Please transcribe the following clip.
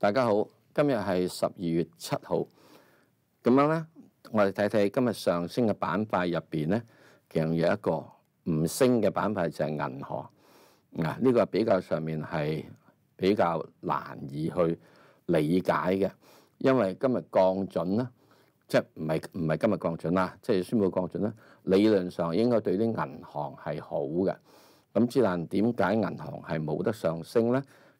大家好，今日系十二月七號，咁樣咧，我哋睇睇今日上升嘅板塊入边咧，其实有一個唔升嘅板塊就係銀行。嗱，呢個比較上面係比較難以去理解嘅，因為今日降準啦，即係唔係唔系今日降準啦，即係宣布降準咧，理論上應該對啲銀行係好嘅。咁之但點解銀行係冇得上升咧？